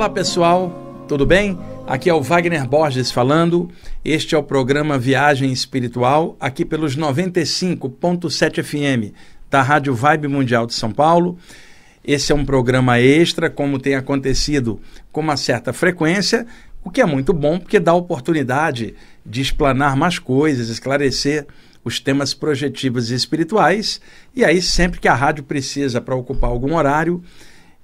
Olá pessoal, tudo bem? Aqui é o Wagner Borges falando. Este é o programa Viagem Espiritual, aqui pelos 95.7 FM da Rádio Vibe Mundial de São Paulo. Esse é um programa extra, como tem acontecido com uma certa frequência, o que é muito bom porque dá oportunidade de explanar mais coisas, esclarecer os temas projetivos e espirituais. E aí, sempre que a rádio precisa para ocupar algum horário,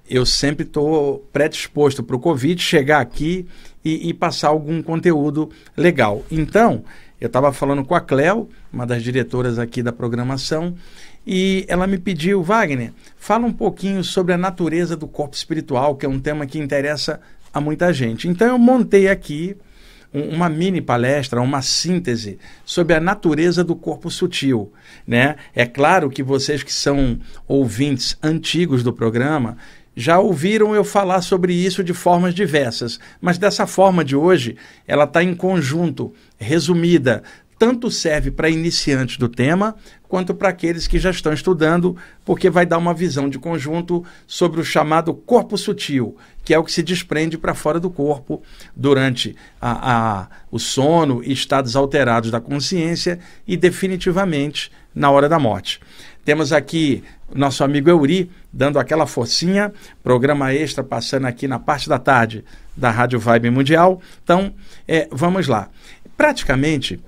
eu sempre estou predisposto para o Covid chegar aqui e, e, passar algum conteúdo legal. Então, eu estava falando com a Cléo, uma das diretoras aqui da programação, e ela me pediu, Wagner, fala um pouquinho sobre a natureza do corpo espiritual, que é um tema que interessa a muita gente. Então, eu montei aqui uma mini palestra, uma síntese sobre a natureza do corpo sutil. Né? É claro que vocês que são ouvintes antigos do programa já ouviram eu falar sobre isso de formas diversas, mas dessa forma de hoje, ela está em conjunto, resumida. Tanto serve para iniciantes do tema, quanto para aqueles que já estão estudando, porque vai dar uma visão de conjunto sobre o chamado corpo sutil, que é o que se desprende para fora do corpo durante a, a, o sono e estados alterados da consciência e definitivamente na hora da morte. Temos aqui nosso amigo Euri, dando aquela forcinha. Programa extra passando aqui na parte da tarde da Rádio Vibe Mundial. Então, é, vamos lá. Praticamente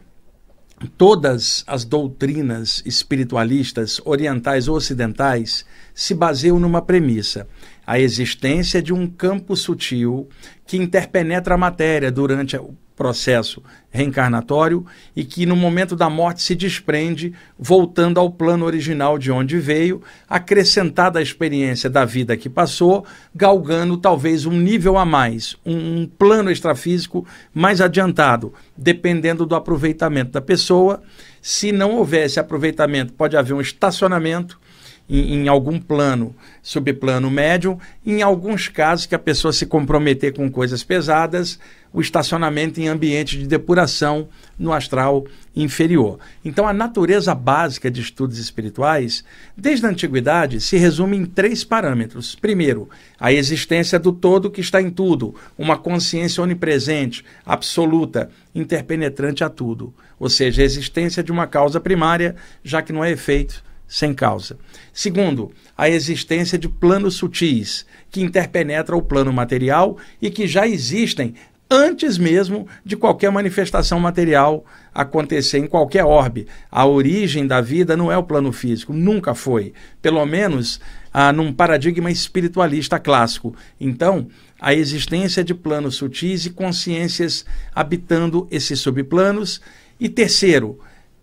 todas as doutrinas espiritualistas orientais ou ocidentais se baseiam numa premissa a existência de um campo sutil que interpenetra a matéria durante o processo reencarnatório e que no momento da morte se desprende, voltando ao plano original de onde veio, acrescentada a experiência da vida que passou, galgando talvez um nível a mais, um, um plano extrafísico mais adiantado, dependendo do aproveitamento da pessoa. Se não houvesse aproveitamento, pode haver um estacionamento em, em algum plano, subplano médio. Em alguns casos que a pessoa se comprometer com coisas pesadas, o estacionamento em ambiente de depuração no astral inferior. Então, a natureza básica de estudos espirituais, desde a antiguidade, se resume em três parâmetros. Primeiro, a existência do todo que está em tudo, uma consciência onipresente, absoluta, interpenetrante a tudo, ou seja, a existência de uma causa primária, já que não é efeito sem causa. Segundo, a existência de planos sutis que interpenetram o plano material e que já existem antes mesmo de qualquer manifestação material acontecer em qualquer orbe. A origem da vida não é o plano físico, nunca foi, pelo menos ah, num paradigma espiritualista clássico. Então, a existência de planos sutis e consciências habitando esses subplanos. E terceiro,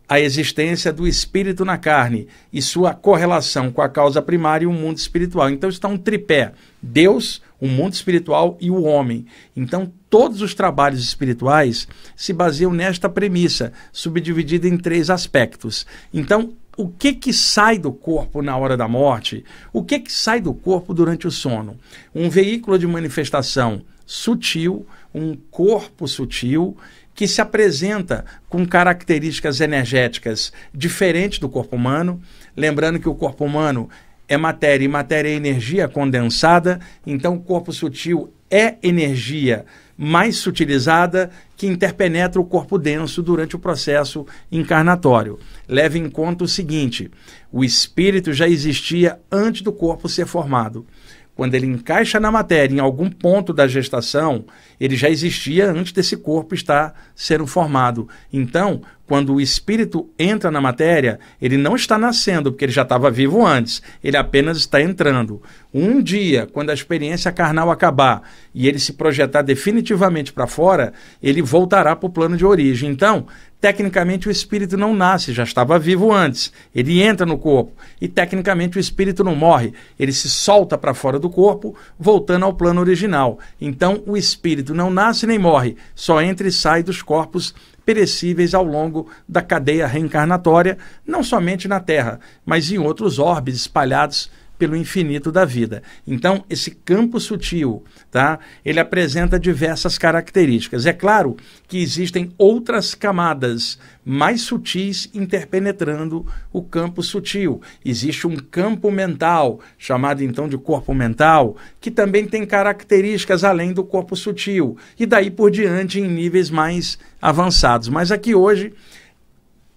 a existência do espírito na carne e sua correlação com a causa primária e o mundo espiritual. Então está um tripé: Deus, o mundo espiritual e o homem. Então todos os trabalhos espirituais se baseiam nesta premissa, subdividida em três aspectos. Então, o que que sai do corpo na hora da morte? O que que sai do corpo durante o sono? Um veículo de manifestação sutil, um corpo sutil que se apresenta com características energéticas diferentes do corpo humano. Lembrando que o corpo humano é matéria e matéria é energia condensada, então o corpo sutil é energia mais sutilizada que interpenetra o corpo denso durante o processo encarnatório. Leve em conta o seguinte: o espírito já existia antes do corpo ser formado quando ele encaixa na matéria em algum ponto da gestação, ele já existia antes desse corpo estar sendo formado. Então, quando o espírito entra na matéria, ele não está nascendo, porque ele já estava vivo antes, ele apenas está entrando. Um dia, quando a experiência carnal acabar e ele se projetar definitivamente para fora, ele voltará para o plano de origem. Então, tecnicamente, o espírito não nasce, já estava vivo antes, ele entra no corpo. E tecnicamente, o espírito não morre, ele se solta para fora do corpo, voltando ao plano original. Então, o espírito não nasce nem morre, só entra e sai dos corpos perecíveis ao longo da cadeia reencarnatória, não somente na Terra, mas em outros orbes espalhados pelo infinito da vida. Então, esse campo sutil, tá? Ele apresenta diversas características. É claro que existem outras camadas mais sutis interpenetrando o campo sutil. Existe um campo mental, chamado então de corpo mental, que também tem características além do corpo sutil e daí por diante em níveis mais avançados. Mas aqui hoje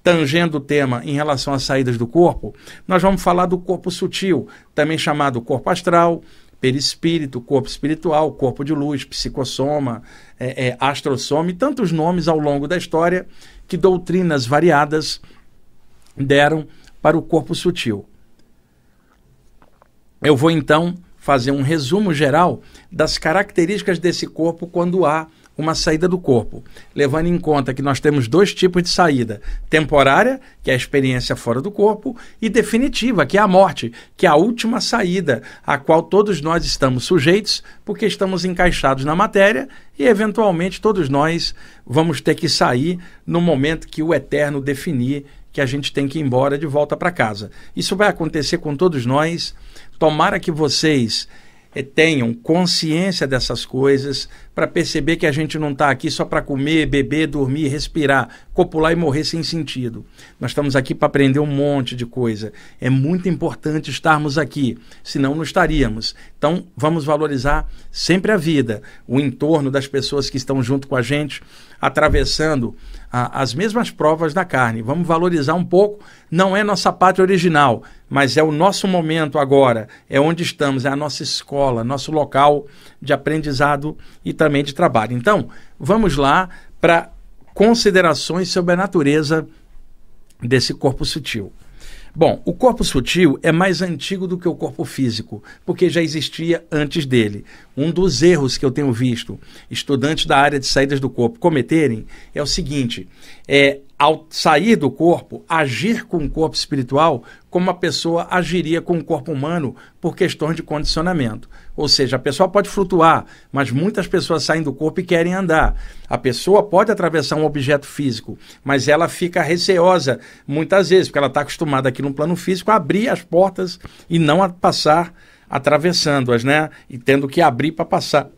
tangendo o tema em relação às saídas do corpo, nós vamos falar do corpo sutil, também chamado corpo astral, perispírito, corpo espiritual, corpo de luz, psicossoma, é, é, astrossoma e tantos nomes ao longo da história que doutrinas variadas deram para o corpo sutil. Eu vou então fazer um resumo geral das características desse corpo quando há uma saída do corpo, levando em conta que nós temos dois tipos de saída: temporária, que é a experiência fora do corpo, e definitiva, que é a morte, que é a última saída a qual todos nós estamos sujeitos, porque estamos encaixados na matéria e eventualmente todos nós vamos ter que sair no momento que o eterno definir que a gente tem que ir embora de volta para casa. Isso vai acontecer com todos nós. Tomara que vocês tenham consciência dessas coisas para perceber que a gente não está aqui só para comer, beber, dormir, respirar, copular e morrer sem sentido. Nós estamos aqui para aprender um monte de coisa. É muito importante estarmos aqui, senão não estaríamos. Então, vamos valorizar sempre a vida, o entorno das pessoas que estão junto com a gente, atravessando a, ah, as mesmas provas da carne. Vamos valorizar um pouco, não é nossa pátria original, mas é o nosso momento agora, é onde estamos, é a nossa escola, nosso local de aprendizado e também de trabalho. Então, vamos lá para considerações sobre a natureza desse corpo sutil. Bom, o corpo sutil é mais antigo do que o corpo físico, porque já existia antes dele. Um dos erros que eu tenho visto estudantes da área de saídas do corpo cometerem é o seguinte: é ao sair do corpo, agir com o corpo espiritual como a pessoa agiria com o corpo humano por questões de condicionamento. Ou seja, a pessoa pode flutuar, mas muitas pessoas saem do corpo e querem andar. A pessoa pode atravessar um objeto físico, mas ela fica receosa muitas vezes, porque ela está acostumada aqui no plano físico a abrir as portas e não a passar atravessando-as, né? E tendo que abrir para passar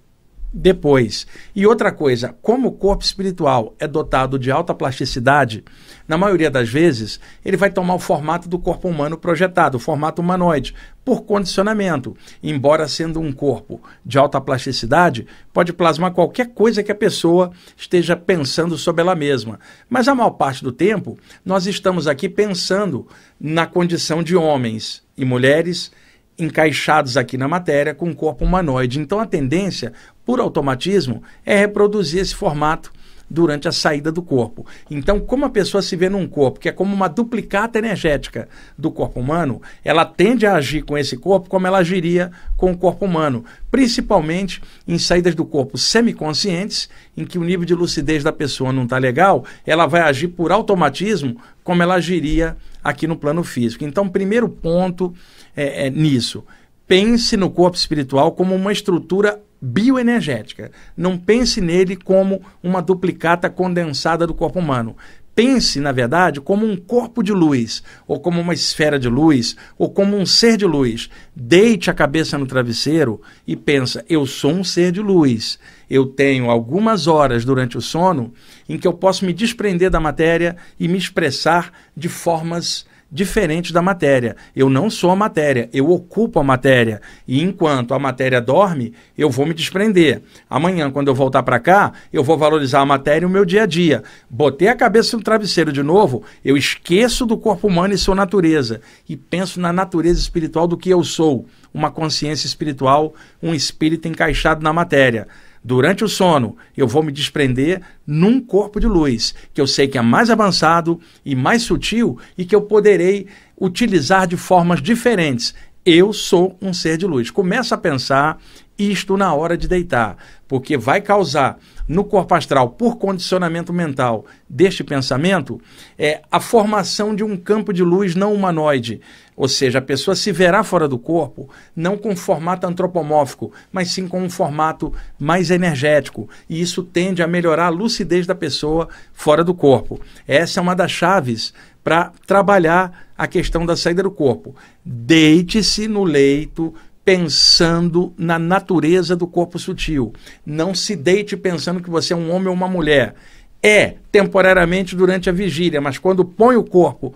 depois. E outra coisa, como o corpo espiritual é dotado de alta plasticidade, na maioria das vezes ele vai tomar o formato do corpo humano projetado, o formato humanoide, por condicionamento. Embora sendo um corpo de alta plasticidade, pode plasmar qualquer coisa que a pessoa esteja pensando sobre ela mesma. Mas a maior parte do tempo, nós estamos aqui pensando na condição de homens e mulheres encaixados aqui na matéria com o corpo humanoide. Então a tendência, por automatismo, é reproduzir esse formato durante a saída do corpo. Então, como a pessoa se vê num corpo que é como uma duplicata energética do corpo humano, ela tende a agir com esse corpo como ela agiria com o corpo humano, principalmente em saídas do corpo semiconscientes, em que o nível de lucidez da pessoa não está legal, ela vai agir por automatismo como ela agiria aqui no plano físico. Então, primeiro ponto é, é, nisso. Pense no corpo espiritual como uma estrutura bioenergética. Não pense nele como uma duplicata condensada do corpo humano. Pense, na verdade, como um corpo de luz, ou como uma esfera de luz, ou como um ser de luz. Deite a cabeça no travesseiro e pensa: eu sou um ser de luz. Eu tenho algumas horas durante o sono em que eu posso me desprender da matéria e me expressar de formas diferente da matéria. Eu não sou a matéria, eu ocupo a matéria. E enquanto a matéria dorme, eu vou me desprender. Amanhã, quando eu voltar para cá, eu vou valorizar a matéria e o meu dia a dia. Botei a cabeça no travesseiro de novo, eu esqueço do corpo humano e sua natureza. E penso na natureza espiritual do que eu sou. Uma consciência espiritual, um espírito encaixado na matéria. Durante o sono, eu vou me desprender num corpo de luz, que eu sei que é mais avançado e mais sutil e que eu poderei utilizar de formas diferentes. Eu sou um ser de luz. Começa a pensar isto na hora de deitar, porque vai causar no corpo astral, por condicionamento mental deste pensamento, é a formação de um campo de luz não humanoide. Ou seja, a pessoa se verá fora do corpo não com formato antropomórfico, mas sim com um formato mais energético. E isso tende a melhorar a lucidez da pessoa fora do corpo. Essa é uma das chaves para trabalhar a questão da saída do corpo. Deite-se no leito pensando na natureza do corpo sutil. Não se deite pensando que você é um homem ou uma mulher. É temporariamente durante a vigília, mas quando põe o corpo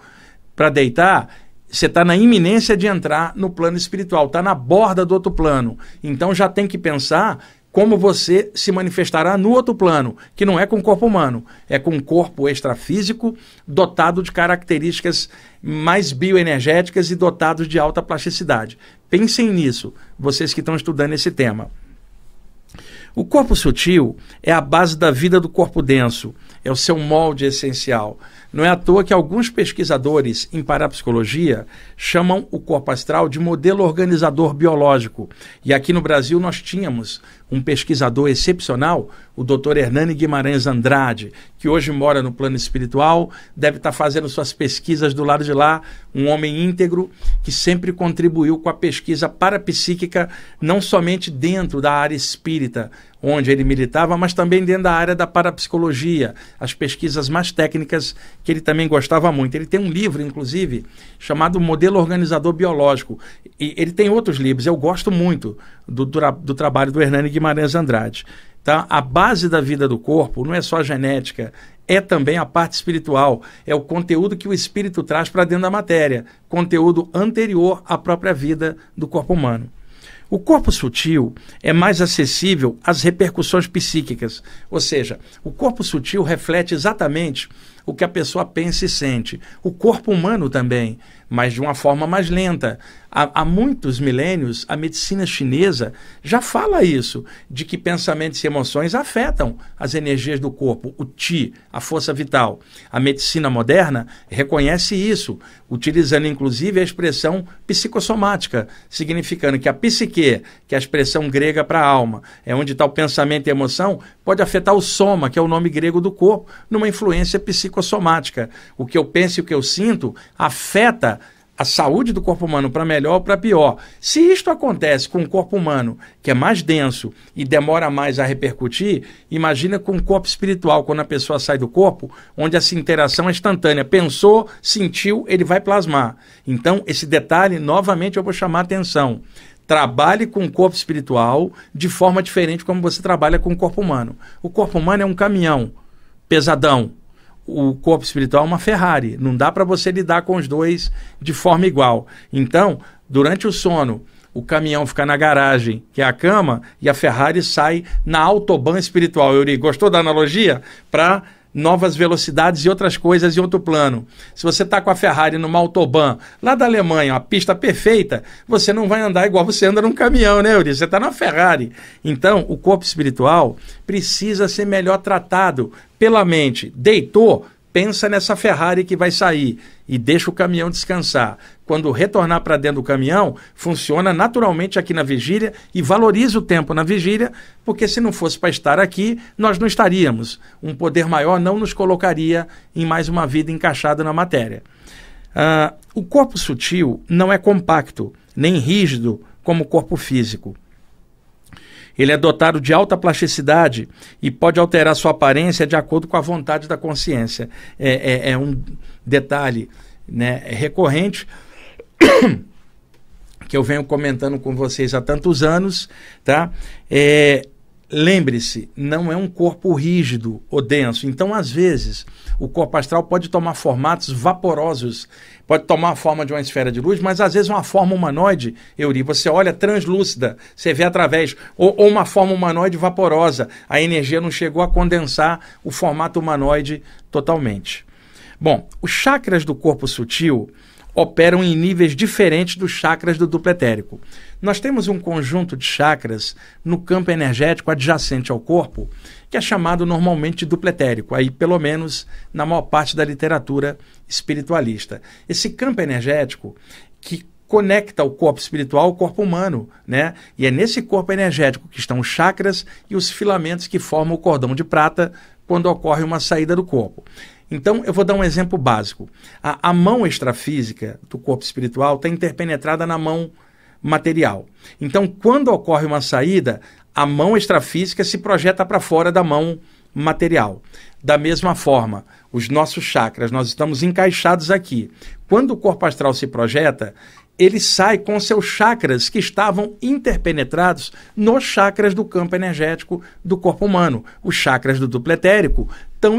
para deitar, você está na iminência de entrar no plano espiritual, está na borda do outro plano. Então já tem que pensar como você se manifestará no outro plano, que não é com o corpo humano, é com um corpo extrafísico dotado de características mais bioenergéticas e dotado de alta plasticidade. Pensem nisso, vocês que estão estudando esse tema. O corpo sutil é a base da vida do corpo denso, é o seu molde essencial. Não é à toa que alguns pesquisadores em parapsicologia chamam o corpo astral de modelo organizador biológico. E aqui no Brasil nós tínhamos um pesquisador excepcional o doutor Hernani Guimarães Andrade, que hoje mora no plano espiritual, deve estar tá fazendo suas pesquisas do lado de lá, um homem íntegro que sempre contribuiu com a pesquisa parapsíquica, não somente dentro da área espírita, onde ele militava, mas também dentro da área da parapsicologia, as pesquisas mais técnicas que ele também gostava muito. Ele tem um livro, inclusive, chamado Modelo Organizador Biológico, e ele tem outros livros, eu gosto muito do, do, do trabalho do Hernani Guimarães Andrade. Tá? A base da vida do corpo não é só a genética, é também a parte espiritual, é o conteúdo que o espírito traz para dentro da matéria, conteúdo anterior à própria vida do corpo humano. O corpo sutil é mais acessível às repercussões psíquicas, ou seja, o corpo sutil reflete exatamente o que a pessoa pensa e sente. O corpo humano também mas de uma forma mais lenta. Há, há, muitos milênios, a medicina chinesa já fala isso, de que pensamentos e emoções afetam as energias do corpo, o Qi, a força vital. A medicina moderna reconhece isso, utilizando inclusive a expressão psicossomática, significando que a psique, que é a expressão grega para a alma, é onde está o pensamento e emoção, pode afetar o soma, que é o nome grego do corpo, numa influência psicossomática. O que eu penso e o que eu sinto afeta a saúde do corpo humano para melhor ou para pior. Se isto acontece com o corpo humano que é mais denso e demora mais a repercutir, imagina com o corpo espiritual, quando a pessoa sai do corpo, onde essa interação é instantânea. Pensou, sentiu, ele vai plasmar. Então, esse detalhe, novamente, eu vou chamar a atenção. Trabalhe com o corpo espiritual de forma diferente como você trabalha com o corpo humano. O corpo humano é um caminhão pesadão, o corpo espiritual é uma Ferrari, não dá para você lidar com os dois de forma igual. Então, durante o sono, o caminhão fica na garagem, que é a cama, e a Ferrari sai na autobahn espiritual. Yuri, gostou da analogia? Para novas velocidades e outras coisas em outro plano. Se você está com a Ferrari numa autobahn lá da Alemanha, uma pista perfeita, você não vai andar igual você anda num caminhão, né, Eurice? Você está na Ferrari. Então, o corpo espiritual precisa ser melhor tratado pela mente. Deitou, pensa nessa Ferrari que vai sair e deixa o caminhão descansar quando retornar para dentro do caminhão, funciona naturalmente aqui na vigília e valoriza o tempo na vigília, porque se não fosse para estar aqui, nós não estaríamos. Um poder maior não nos colocaria em mais uma vida encaixada na matéria. Uh, o corpo sutil não é compacto, nem rígido como o corpo físico. Ele é dotado de alta plasticidade e pode alterar sua aparência de acordo com a vontade da consciência. É, é, é um detalhe né, recorrente que eu venho comentando com vocês há tantos anos, tá? É, Lembre-se, não é um corpo rígido ou denso. Então, às vezes, o corpo astral pode tomar formatos vaporosos, pode tomar a forma de uma esfera de luz, mas às vezes uma forma humanoide, Euri, você olha translúcida, você vê através, ou, ou uma forma humanoide vaporosa. A energia não chegou a condensar o formato humanoide totalmente. Bom, os chakras do corpo sutil, operam em níveis diferentes dos chakras do duplo etérico. Nós temos um conjunto de chakras no campo energético adjacente ao corpo, que é chamado normalmente de duplo etérico, aí pelo menos na maior parte da literatura espiritualista. Esse campo energético que conecta o corpo espiritual ao corpo humano, né? E é nesse corpo energético que estão os chakras e os filamentos que formam o cordão de prata quando ocorre uma saída do corpo. Então, eu vou dar um exemplo básico. A, a mão extrafísica do corpo espiritual está interpenetrada na mão material. Então, quando ocorre uma saída, a mão extrafísica se projeta para fora da mão material. Da mesma forma, os nossos chakras, nós estamos encaixados aqui. Quando o corpo astral se projeta, ele sai com seus chakras que estavam interpenetrados nos chakras do campo energético do corpo humano. Os chakras do duplo etérico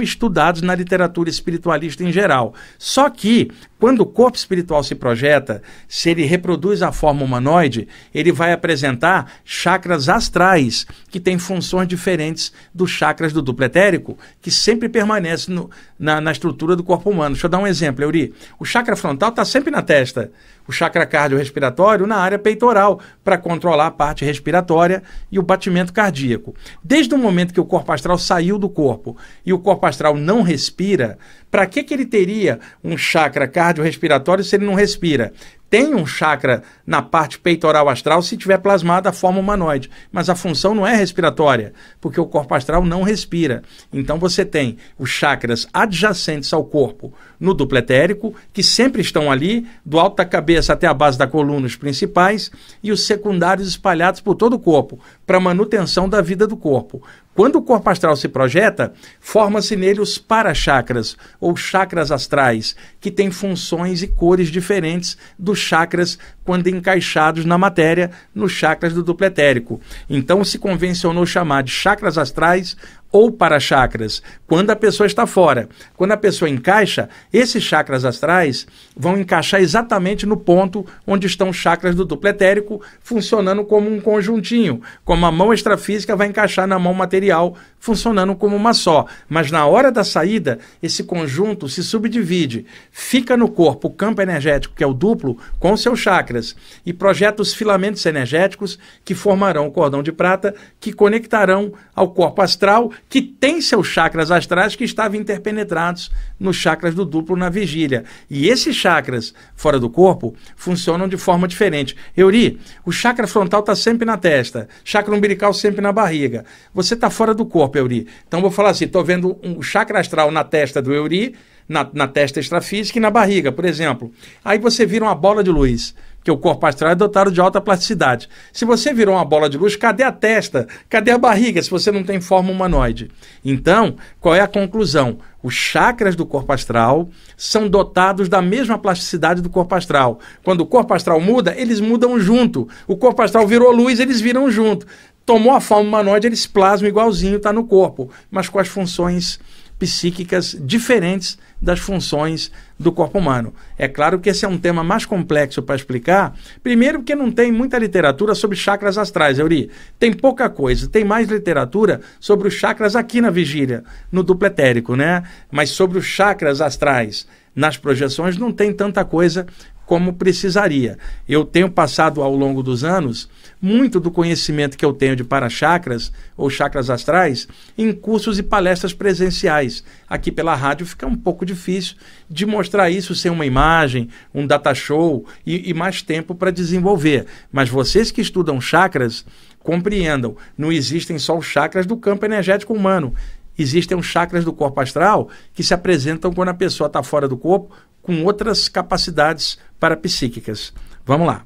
estudados na literatura espiritualista em geral. Só que, quando o corpo espiritual se projeta, se ele reproduz a forma humanoide, ele vai apresentar chakras astrais, que têm funções diferentes dos chakras do duplo etérico, que sempre permanecem no, na, na estrutura do corpo humano. Deixa eu dar um exemplo, Euri. O chakra frontal está sempre na testa, o chakra cardiorrespiratório na área peitoral, para controlar a parte respiratória e o batimento cardíaco. Desde o momento que o corpo astral saiu do corpo e o corpo corpo astral não respira, para que, que ele teria um chakra cardiorrespiratório se ele não respira? Tem um chakra na parte peitoral astral se tiver plasmada a forma humanoide, mas a função não é respiratória, porque o corpo astral não respira. Então você tem os chakras adjacentes ao corpo no duplo etérico, que sempre estão ali, do alto da cabeça até a base da coluna, os principais, e os secundários espalhados por todo o corpo, para manutenção da vida do corpo. Quando o corpo astral se projeta, forma-se nele os para-chakras, ou chakras astrais, que têm funções e cores diferentes dos chakras quando encaixados na matéria, nos chakras do duplo etérico. Então se convencionou chamar de chakras astrais ou para chakras, quando a pessoa está fora. Quando a pessoa encaixa, esses chakras astrais vão encaixar exatamente no ponto onde estão os chakras do duplo etérico, funcionando como um conjuntinho, como a mão extrafísica vai encaixar na mão material, funcionando como uma só. Mas na hora da saída, esse conjunto se subdivide, fica no corpo o campo energético, que é o duplo, com seus chakras, e projeta os filamentos energéticos que formarão o cordão de prata, que conectarão ao corpo astral que tem seus chakras astrais que estavam interpenetrados nos chakras do duplo na vigília. E esses chakras fora do corpo funcionam de forma diferente. Euri, o chakra frontal está sempre na testa, chakra umbilical sempre na barriga. Você está fora do corpo, Euri. Então vou falar assim: estou vendo um chakra astral na testa do Euri, na, na testa extrafísica e na barriga, por exemplo. Aí você vira uma bola de luz que o corpo astral é dotado de alta plasticidade. Se você virou uma bola de luz, cadê a testa? Cadê a barriga se você não tem forma humanoide? Então, qual é a conclusão? Os chakras do corpo astral são dotados da mesma plasticidade do corpo astral. Quando o corpo astral muda, eles mudam junto. O corpo astral virou luz, eles viram junto. Tomou a forma humanoide, eles plasmam igualzinho, está no corpo, mas com as funções psíquicas diferentes das funções do corpo humano. É claro que esse é um tema mais complexo para explicar, primeiro porque não tem muita literatura sobre chakras astrais, Euri. Tem pouca coisa, tem mais literatura sobre os chakras aqui na vigília, no duplo etérico, né? Mas sobre os chakras astrais nas projeções não tem tanta coisa como precisaria. Eu tenho passado ao longo dos anos muito do conhecimento que eu tenho de para-chakras ou chakras astrais em cursos e palestras presenciais. Aqui pela rádio fica um pouco difícil de mostrar isso sem uma imagem, um data show e, e mais tempo para desenvolver. Mas vocês que estudam chakras, compreendam, não existem só os chakras do campo energético humano. Existem os chakras do corpo astral que se apresentam quando a pessoa está fora do corpo com outras capacidades parapsíquicas. Vamos lá.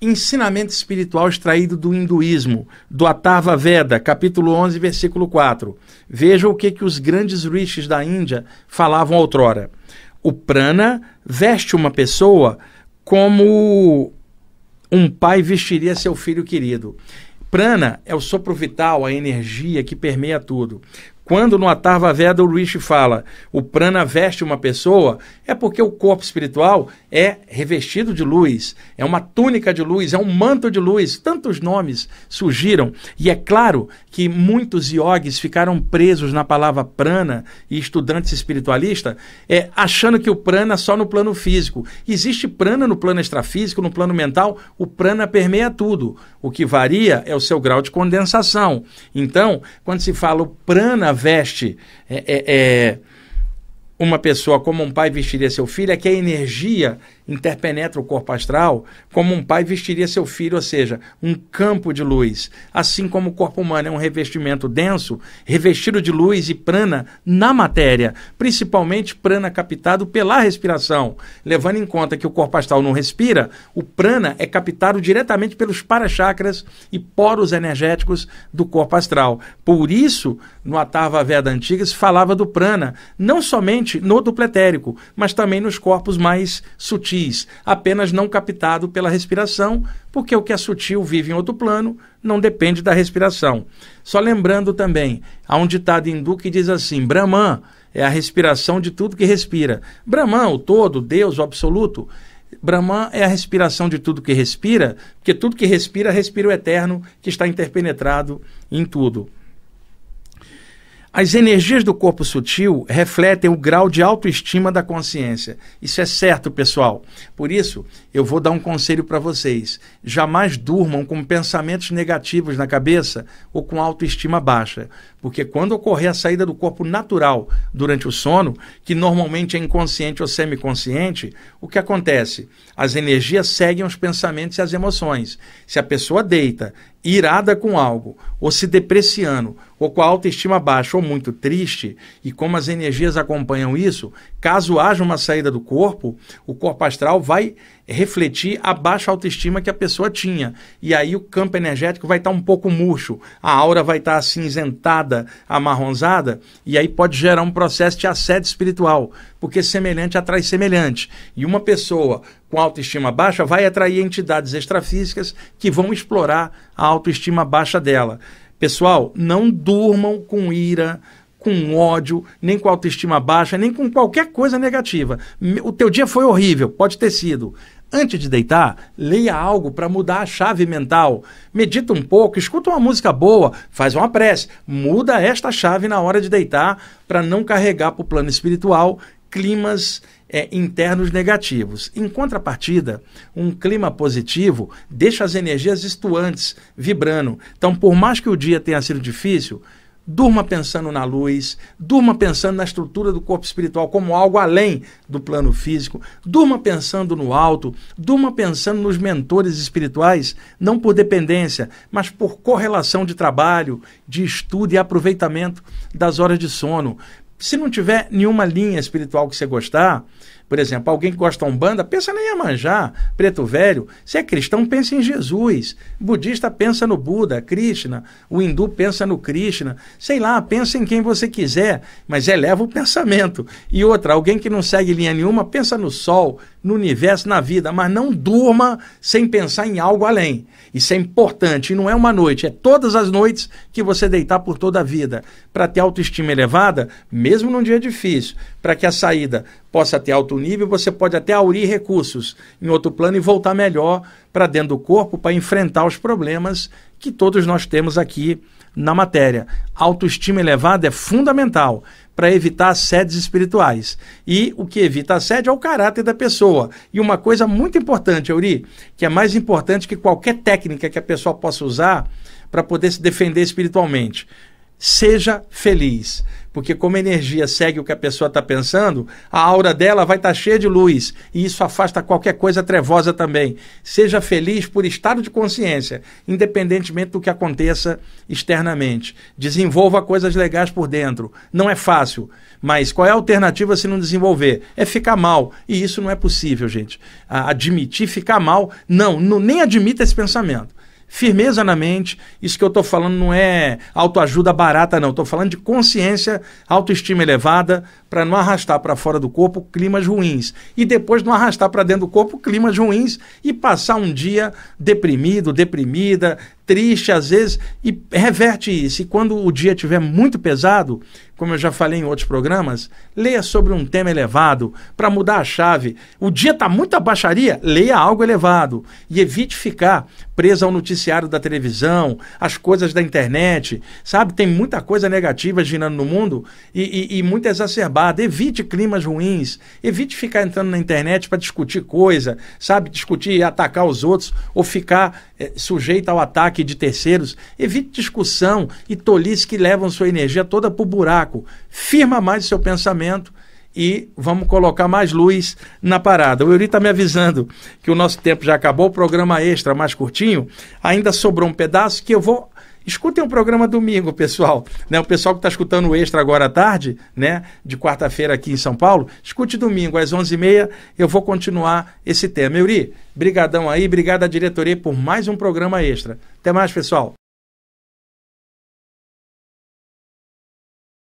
Ensinamento espiritual extraído do hinduísmo, do Atava Veda, capítulo 11, versículo 4. Veja o que, que os grandes rishis da Índia falavam outrora. O prana veste uma pessoa como um pai vestiria seu filho querido. Prana é o sopro vital, a energia que permeia tudo. Quando no Atarva Veda o Rishi fala o prana veste uma pessoa, é porque o corpo espiritual é revestido de luz, é uma túnica de luz, é um manto de luz. Tantos nomes surgiram. E é claro que muitos iogues ficaram presos na palavra prana e estudantes espiritualistas, é, achando que o prana é só no plano físico. Existe prana no plano extrafísico, no plano mental, o prana permeia tudo. O que varia é o seu grau de condensação. Então, quando se fala o prana veste é, é, é, uma pessoa como um pai vestiria seu filho, é que a energia interpenetra o corpo astral, como um pai vestiria seu filho, ou seja, um campo de luz. Assim como o corpo humano é um revestimento denso, revestido de luz e prana na matéria, principalmente prana captado pela respiração. Levando em conta que o corpo astral não respira, o prana é captado diretamente pelos parachakras e poros energéticos do corpo astral. Por isso, no Atarva Veda Antiga se falava do prana, não somente no dupletérico, mas também nos corpos mais sutis apenas não captado pela respiração, porque o que é sutil vive em outro plano, não depende da respiração. Só lembrando também, há um ditado hindu que diz assim: Brahman é a respiração de tudo que respira. Brahman, o todo, Deus, o absoluto. Brahman é a respiração de tudo que respira, porque tudo que respira, respira o eterno que está interpenetrado em tudo. As energias do corpo sutil refletem o grau de autoestima da consciência. Isso é certo, pessoal. Por isso, eu vou dar um conselho para vocês. Jamais durmam com pensamentos negativos na cabeça ou com autoestima baixa, porque quando ocorrer a saída do corpo natural durante o sono, que normalmente é inconsciente ou semiconsciente, o que acontece? As energias seguem os pensamentos e as emoções. Se a pessoa deita irada com algo, ou se depreciando, ou com a autoestima baixa, ou muito triste, e como as energias acompanham isso, caso haja uma saída do corpo, o corpo astral vai refletir a baixa autoestima que a pessoa tinha. E aí o campo energético vai estar tá um pouco murcho, a aura vai estar tá acinzentada, amarronzada, e aí pode gerar um processo de assédio espiritual, porque semelhante atrai semelhante. E uma pessoa com autoestima baixa vai atrair entidades extrafísicas que vão explorar a autoestima baixa dela. Pessoal, não durmam com ira, com ódio, nem com autoestima baixa, nem com qualquer coisa negativa. O teu dia foi horrível, pode ter sido. Antes de deitar, leia algo para mudar a chave mental. Medita um pouco, escuta uma música boa, faz uma prece. Muda esta chave na hora de deitar para não carregar para o plano espiritual climas é, internos negativos. Em contrapartida, um clima positivo deixa as energias estuantes vibrando. Então, por mais que o dia tenha sido difícil, durma pensando na luz, durma pensando na estrutura do corpo espiritual como algo além do plano físico, durma pensando no alto, durma pensando nos mentores espirituais, não por dependência, mas por correlação de trabalho, de estudo e aproveitamento das horas de sono. Se não tiver nenhuma linha espiritual que você gostar, por exemplo, alguém que gosta de Umbanda, pensa na Iemanjá, preto velho. Se é cristão, pensa em Jesus. Budista, pensa no Buda, Krishna. O hindu, pensa no Krishna. Sei lá, pensa em quem você quiser, mas eleva o pensamento. E outra, alguém que não segue linha nenhuma, pensa no sol, no universo, na vida, mas não durma sem pensar em algo além. Isso é importante, e não é uma noite, é todas as noites que você deitar por toda a vida. Para ter autoestima elevada, mesmo num dia difícil, para que a saída possa ter autoestima nível, você pode até aurir recursos em outro plano e voltar melhor para dentro do corpo para enfrentar os problemas que todos nós temos aqui na matéria. Autoestima elevada é fundamental para evitar assédios espirituais. E o que evita assédio é o caráter da pessoa. E uma coisa muito importante, Auri, que é mais importante que qualquer técnica que a pessoa possa usar para poder se defender espiritualmente. Seja feliz. Porque como a energia segue o que a pessoa está pensando, a aura dela vai estar tá cheia de luz. E isso afasta qualquer coisa trevosa também. Seja feliz por estado de consciência, independentemente do que aconteça externamente. Desenvolva coisas legais por dentro. Não é fácil. Mas qual é a alternativa se não desenvolver? É ficar mal. E isso não é possível, gente. Admitir ficar mal, não, não nem admita esse pensamento firmeza na mente. Isso que eu estou falando não é autoajuda barata, não. Estou falando de consciência, autoestima elevada, para não arrastar para fora do corpo climas ruins. E depois não arrastar para dentro do corpo climas ruins e passar um dia deprimido, deprimida, triste às vezes e reverte isso. E quando o dia estiver muito pesado, como eu já falei em outros programas, leia sobre um tema elevado para mudar a chave. O dia está muita baixaria, leia algo elevado e evite ficar preso ao noticiário da televisão, às coisas da internet. Sabe, tem muita coisa negativa girando no mundo e, e, e muito exacerbada. Evite climas ruins, evite ficar entrando na internet para discutir coisa, sabe, discutir e atacar os outros ou ficar é, sujeita ao ataque de terceiros, evite discussão e tolice que levam sua energia toda para o buraco. Firma mais o seu pensamento e vamos colocar mais luz na parada. O Yuri está me avisando que o nosso tempo já acabou, o programa extra mais curtinho, ainda sobrou um pedaço que eu vou Escutem o programa domingo, pessoal. Né? O pessoal que está escutando o Extra agora à tarde, né? de quarta-feira aqui em São Paulo, escute domingo às 11h30, eu vou continuar esse tema. Euri, brigadão aí, obrigado à diretoria por mais um programa Extra. Até mais, pessoal.